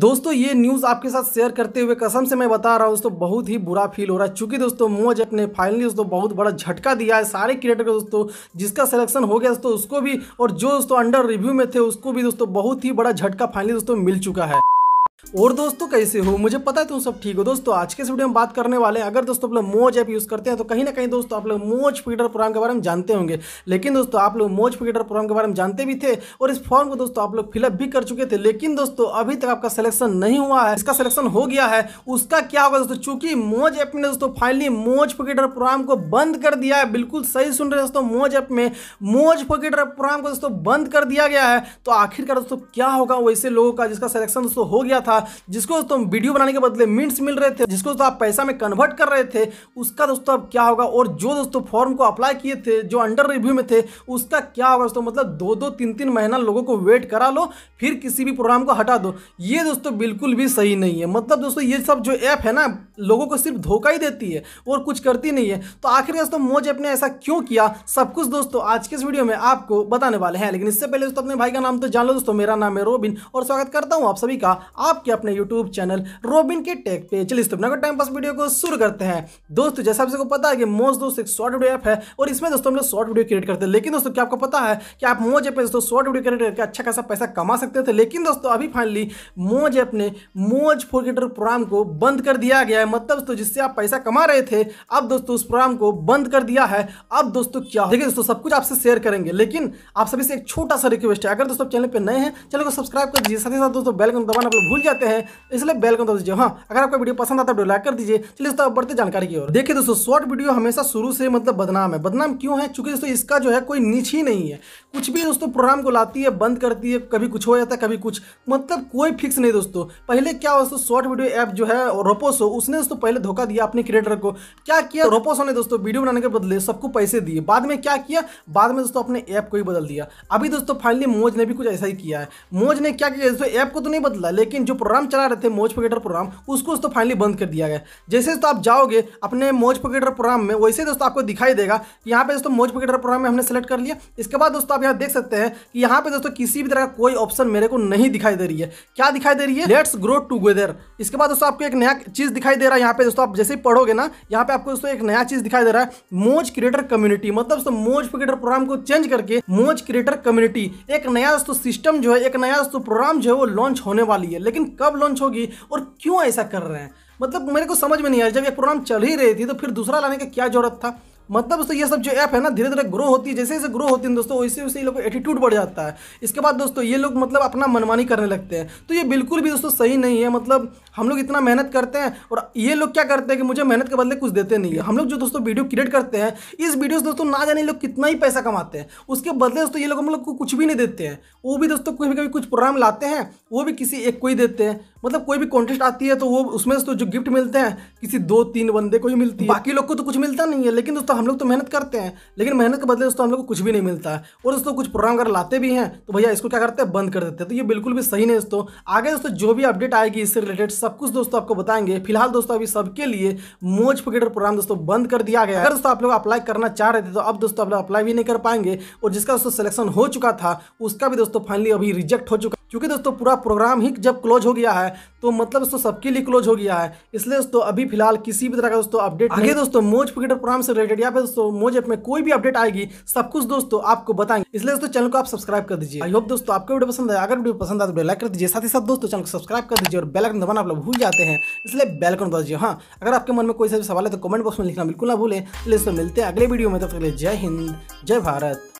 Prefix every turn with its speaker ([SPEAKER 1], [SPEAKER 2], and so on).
[SPEAKER 1] दोस्तों ये न्यूज़ आपके साथ शेयर करते हुए कसम से मैं बता रहा हूँ दोस्तों बहुत ही बुरा फील हो रहा है चूंकि दोस्तों मोज ने फाइनली दोस्तों बहुत बड़ा झटका दिया है सारे क्रिएटर को दोस्तों जिसका सिलेक्शन हो गया दोस्तों उसको भी और जो दोस्तों अंडर रिव्यू में थे उसको भी दोस्तों बहुत ही बड़ा झटका फाइनली दोस्तों मिल चुका है और दोस्तों कैसे हो मुझे पता है तुम सब ठीक हो दोस्तों आज के इस वीडियो में बात करने वाले हैं अगर दोस्तों आप लोग मोज ऐप यूज़ करते हैं तो कहीं ना कहीं दोस्तों आप लोग मोज फीडर प्रोग्राम के बारे में जानते होंगे लेकिन दोस्तों आप लोग मोज फीडर प्रोग्राम के बारे में जानते भी थे और इस फॉर्म को दोस्तों आप लोग फिलअप भी कर चुके थे लेकिन दोस्तों अभी तक आपका सिलेक्शन नहीं हुआ है इसका सिलेक्शन हो गया है उसका क्या होगा दोस्तों चूंकि मोज ऐप ने दोस्तों फाइनली मोज फीडर प्रोग्राम को बंद कर दिया है बिल्कुल सही सुन रहे दोस्तों मोज ऐप में मोज फीडर प्रोग्राम को दोस्तों बंद कर दिया गया है तो आखिरकार दोस्तों क्या होगा वैसे लोगों का जिसका सिलेक्शन दोस्तों हो गया था जिसको दोस्तों वीडियो बनाने के बदले मिनट्स मिल रहे थे जिसको दोस्तों आप पैसा में कन्वर्ट कर रहे थे उसका दोस्तों अब क्या होगा और जो दोस्तों फॉर्म को अप्लाई किए थे जो अंडर रिव्यू में थे उसका क्या होगा दोस्तों मतलब दो दो तीन तीन महीना लोगों को वेट करा लो फिर किसी भी प्रोग्राम को हटा दो ये दोस्तों बिल्कुल भी सही नहीं है मतलब दोस्तों ये सब जो ऐप है ना लोगों को सिर्फ धोखा ही देती है और कुछ करती नहीं है तो आखिर दोस्तों मोज ऐप ने ऐसा क्यों किया सब कुछ दोस्तों आज के इस वीडियो में आपको बताने वाले हैं लेकिन इससे पहले दोस्तों अपने भाई का नाम तो जान लो दोस्तों मेरा नाम है रोबिन और स्वागत करता हूँ आप सभी का आपके अपने यूट्यूब चैनल रोबिन के टेक पे चलिए दोस्तों अपना टाइम पास वीडियो को शुरू करते हैं दोस्तों जैसा आप सबको पता है कि मोज दोस्तों एक शॉर्ट वीडियो ऐप है और इसमें दोस्तों हम लोग शॉर्ट वीडियो क्रिएट करते हैं लेकिन दोस्तों क्या आपको पता है कि आप मोज ऐप दोस्तों शॉर्ट वीडियो क्रिएट करके अच्छा खासा पैसा कमा सकते थे लेकिन दोस्तों अभी फाइनली मोज ऐप ने मोज फोर प्रोग्राम को बंद कर दिया गया है मतलब तो जिससे आप पैसा कमा रहे थे अब दोस्तों उस प्रोग्राम को बंद कर दिया है अब दोस्तों क्या देखिए दोस्तों सब कुछ आपसे शेयर करेंगे लेकिन आप सभी से एक छोटा सा रिक्वेस्ट है अगर दोस्तों चैनल पर नए हैं चैनल को सब्सक्राइब कर दीजिए साथ ही साथ दोस्तों बेल को दबाना आप भूल जाते हैं इसलिए बेल को दबा दीजिए हाँ अगर आपका वीडियो पसंद आता है तो लाइक कर दीजिए चलिए दोस्तों बढ़ते जानकारी की ओर देखिए दोस्तों शॉर्ट वीडियो हमेशा शुरू से मतलब बदनाम है बदनाम क्यों है चूंकि दोस्तों इसका जो है कोई नीच ही नहीं है कुछ भी दोस्तों प्रोग्राम को लाती है बंद करती है कभी कुछ हो जाता है कभी कुछ मतलब कोई फिक्स नहीं दोस्तों पहले क्या दोस्तों शॉर्ट वीडियो ऐप जो है रोपोसो उसने ने दोस्तों पहले धोखा दिया अपने क्रिएटर को क्या किया तो रोपोसो ने दोस्तों वीडियो बनाने के बदले सबको पैसे दिए बाद में क्या किया बाद में दोस्तों अपने ऐप को ही बदल दिया अभी दोस्तों फाइनली मोज ने भी कुछ ऐसा ही किया है मोज ने क्या किया दोस्तों ऐप को तो नहीं बदला लेकिन जो प्रोग्राम चला रहे थे मोज पकेटर प्रोग्राम उसको दोस्तों फाइनली बंद कर दिया गया जैसे दोस्तों आप जाओगे अपने मोज पकेटर प्रोग्राम में वैसे दोस्तों आपको दिखाई देगा कि यहाँ पे दोस्तों मोज पकेटर प्रोग्राम में हमने सेलेक्ट कर लिया इसके बाद दोस्तों आप यहाँ देख सकते हैं कि यहाँ पे दोस्तों किसी भी तरह का कोई ऑप्शन मेरे को नहीं दिखाई दे रही है क्या दिखाई दे रही है लेट्स ग्रो टूगेदर इसके बाद दोस्तों आपको एक नया चीज दिखाई दे दे रहा है यहाँ पे दोस्तों आप जैसे ही पढ़ोगे ना यहाँ पे आपको दोस्तों एक नया चीज दिखाई दे रहा है मोज क्रिएटर कम्युनिटी मतलब दोस्तों मोज क्रिएटर प्रोग्राम को चेंज करके मोज क्रिएटर कम्युनिटी एक नया दोस्तों सिस्टम जो है एक नया दोस्तों प्रोग्राम जो है वो लॉन्च होने वाली है लेकिन कब लॉन्च होगी और क्यों ऐसा कर रहे हैं मतलब मेरे को समझ में नहीं आया जब ये प्रोग्राम चल ही रही थी तो फिर दूसरा लाने का क्या जरूरत था मतलब दोस्तों ये सब जो ऐप है ना धीरे धीरे ग्रो होती है जैसे जैसे ग्रो होती है दोस्तों वैसे वैसे ये लोग एटीट्यूड बढ़ जाता है इसके बाद दोस्तों ये लोग मतलब अपना मनमानी करने लगते हैं तो ये बिल्कुल भी दोस्तों सही नहीं है मतलब हम लोग इतना मेहनत करते हैं और ये लोग क्या करते हैं कि मुझे मेहनत के बदले कुछ देते नहीं है हम लोग जो दोस्तों वीडियो क्रिएट करते हैं इस वीडियो से दोस्तों ना जाने लोग कितना ही पैसा कमाते हैं उसके बदले दोस्तों ये लोग हम लोग को कुछ भी नहीं देते हैं वो भी दोस्तों कभी कभी कुछ प्रोग्राम लाते हैं वो भी किसी एक को ही देते हैं मतलब कोई भी कॉन्टेस्ट आती है तो वो उसमें दोस्तों जो गिफ्ट मिलते हैं किसी दो तीन बंदे को ही मिलती है बाकी लोग को तो कुछ मिलता नहीं है लेकिन दोस्तों हम लोग तो मेहनत करते हैं लेकिन मेहनत के बदले दोस्तों हम लोग को कुछ भी नहीं मिलता है और दोस्तों कुछ प्रोग्राम अगर लाते भी हैं तो भैया इसको क्या करते हैं बंद कर देते हैं तो ये बिल्कुल भी सही नहीं दोस्तों आगे दोस्तों जो भी अपडेट आएगी इससे रिलेटेड सब कुछ दोस्तों आपको बताएंगे फिलहाल दोस्तों अभी सबके लिए मोज फिकेटर प्रोग्राम दोस्तों बंद कर दिया गया अगर दोस्तों आप लोग अप्लाई करना चाह रहे थे तो अब दोस्तों आप लोग अप्लाई भी नहीं कर पाएंगे और जिसका दोस्तों सिलेक्शन हो चुका था उसका भी दोस्तों फाइनली अभी रिजेक्ट हो चुका क्योंकि दोस्तों पूरा प्रोग्राम ही जब क्लोज हो गया है तो मतलब दोस्तों सबके लिए क्लोज हो गया है इसलिए दोस्तों अभी फिलहाल किसी भी तरह का दोस्तों अपडेट आगे दोस्तों मोज क्रिकेटर प्रोग्राम से रिलेटेड या फिर दोस्तों मोज ऐप में कोई भी अपडेट आएगी सब कुछ दोस्तों आपको बताएंगे इसलिए दोस्तों चैनल को आप सब्सक्राइब कर दीजिए आई होप दोस्तों आपको वीडियो पसंद है अगर वीडियो पसंद आए तो लाइक कर दीजिए साथ ही साथ दोस्तों चैनल को सब्सक्राइब कर दीजिए और बेलाइकन दबाना आप लोग भूल जाते हैं इसलिए बेलकन बता दीजिए हाँ अगर आपके मन में कोई सा सवाल है तो कमेंट बॉक्स में लिखना बिल्कुल ना भूलें इसलिए दोस्तों मिलते हैं अगले वीडियो में तो जय हिंद जय भारत